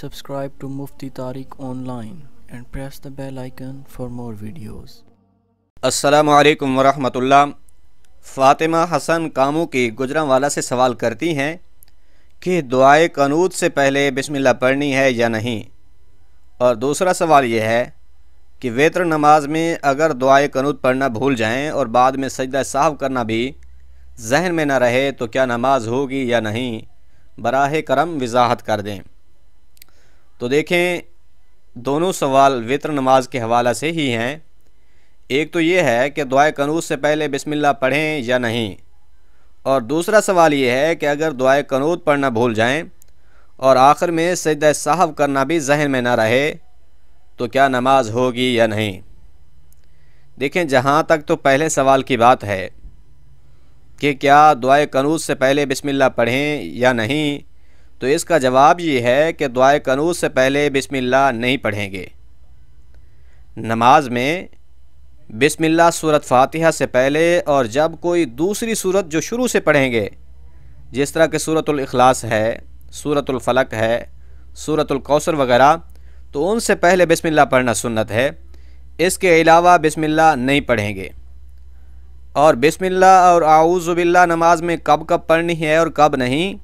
subscribe to Mufti Tariq online and press the bell icon for more videos. असलकम वरहमल Fatima Hasan Camus की गुजरावाला से सवाल करती हैं कि दुआए कनूद से पहले बिस्मिल्लाह पढ़नी है या नहीं और दूसरा सवाल यह है कि वेतर नमाज में अगर दुआए कनूद पढ़ना भूल जाएं और बाद में सजदा साहब करना भी जहन में ना रहे तो क्या नमाज होगी या नहीं बराह करम वजाहत कर दें तो देखें दोनों सवाल वितर नमाज के हवाला से ही हैं एक तो ये है कि दुआ कनूज से पहले बिस्मिल्लाह पढ़ें या नहीं और दूसरा सवाल ये है कि अगर दुआ कनूज पढ़ना भूल जाएं और आखिर में सद साहब करना भी जहन में ना रहे तो क्या नमाज होगी या नहीं देखें जहाँ तक तो पहले सवाल की बात है कि क्या दुआ कनूज से पहले बिस्मिल्लाह पढ़ें या नहीं तो इसका जवाब ये है कि दुआ कनूज से पहले बिस्मिल्लाह नहीं पढ़ेंगे नमाज में बिस्मिल्लाह सूरत फातिहा से पहले और जब कोई दूसरी सूरत जो शुरू से पढ़ेंगे जिस तरह के सूरत अखलास है सूरतलफ़लक है सूरत कौसर वगैरह तो उनसे पहले बिस्मिल्लाह पढ़ना सुन्नत है इसके अलावा बिस्मिल्लाह नहीं पढ़ेंगे और बिस्मिल्लाह और आउज़बिल्ला नमाज में कब कब पढ़नी है और कब नहीं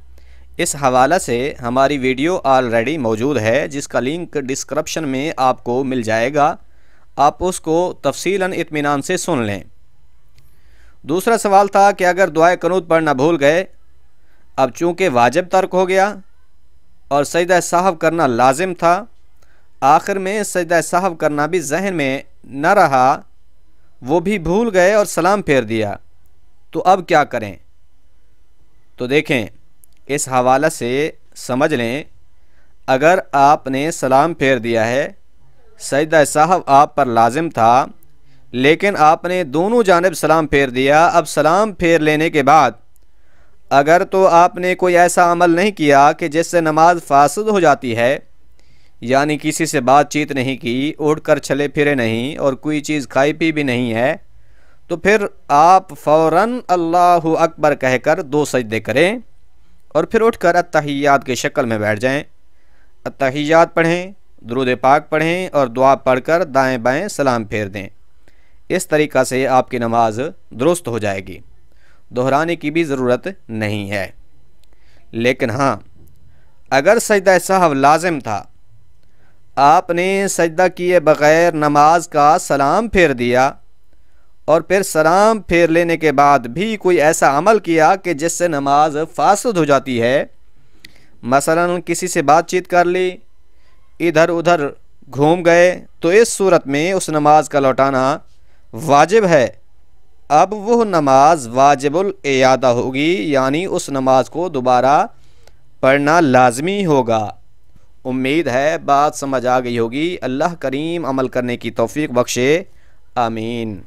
इस हवाले से हमारी वीडियो ऑलरेडी मौजूद है जिसका लिंक डिस्क्रप्शन में आपको मिल जाएगा आप उसको तफसीला इतमान से सुन लें दूसरा सवाल था कि अगर दुआ कनूत पढ़ना भूल गए अब चूँकि वाजिब तर्क हो गया और सैद साहब करना लाजिम था आखिर में सैद साहब करना भी जहन में न रहा वो भी भूल गए और सलाम फेर दिया तो अब क्या करें तो देखें इस हवाले से समझ लें अगर आपने सलाम फेर दिया है सजदा साहब आप पर लाजिम था लेकिन आपने दोनों जानब सलाम फेर दिया अब सलाम फेर लेने के बाद अगर तो आपने कोई ऐसा अमल नहीं किया कि जिससे नमाज फासद हो जाती है यानी किसी से बातचीत नहीं की उठ कर चले फिरे नहीं और कोई चीज़ खाई पी भी नहीं है तो फिर आप फ़ौर अल्लाह अकबर कहकर दो सजदे करें और फिर उठकर अतहियात की शक्ल में बैठ जाएं। अतहियात पढ़ें दरुद पाक पढ़ें और दुआ पढ़कर दाएं बाएं सलाम फेर दें इस तरीक़ा से आपकी नमाज दुरुस्त हो जाएगी दोहराने की भी ज़रूरत नहीं है लेकिन हाँ अगर सजदा साहब लाजिम था आपने सजदा किए बग़ैर नमाज का सलाम फेर दिया और फिर सलाम फेर लेने के बाद भी कोई ऐसा अमल किया कि जिससे नमाज फासद हो जाती है मसलन किसी से बातचीत कर ली इधर उधर घूम गए तो इस सूरत में उस नमाज का लौटाना वाजिब है अब वह नमाज वाजिबुल वाजिबादा होगी यानी उस नमाज को दोबारा पढ़ना लाजमी होगा उम्मीद है बात समझ आ गई होगी अल्लाह करीम अमल करने की तौफीक बख्शे आमीन